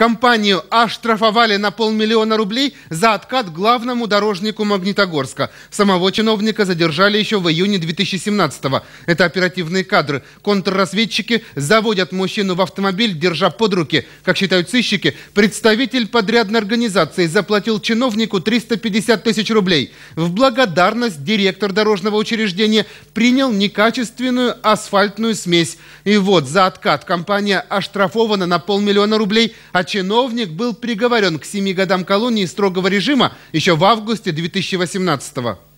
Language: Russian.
Компанию оштрафовали на полмиллиона рублей за откат главному дорожнику Магнитогорска. Самого чиновника задержали еще в июне 2017-го. Это оперативные кадры. Контрразведчики заводят мужчину в автомобиль, держа под руки. Как считают сыщики, представитель подрядной организации заплатил чиновнику 350 тысяч рублей. В благодарность директор дорожного учреждения принял некачественную асфальтную смесь. И вот за откат компания оштрафована на полмиллиона рублей, а чиновник был приговорен к семи годам колонии строгого режима еще в августе 2018 года.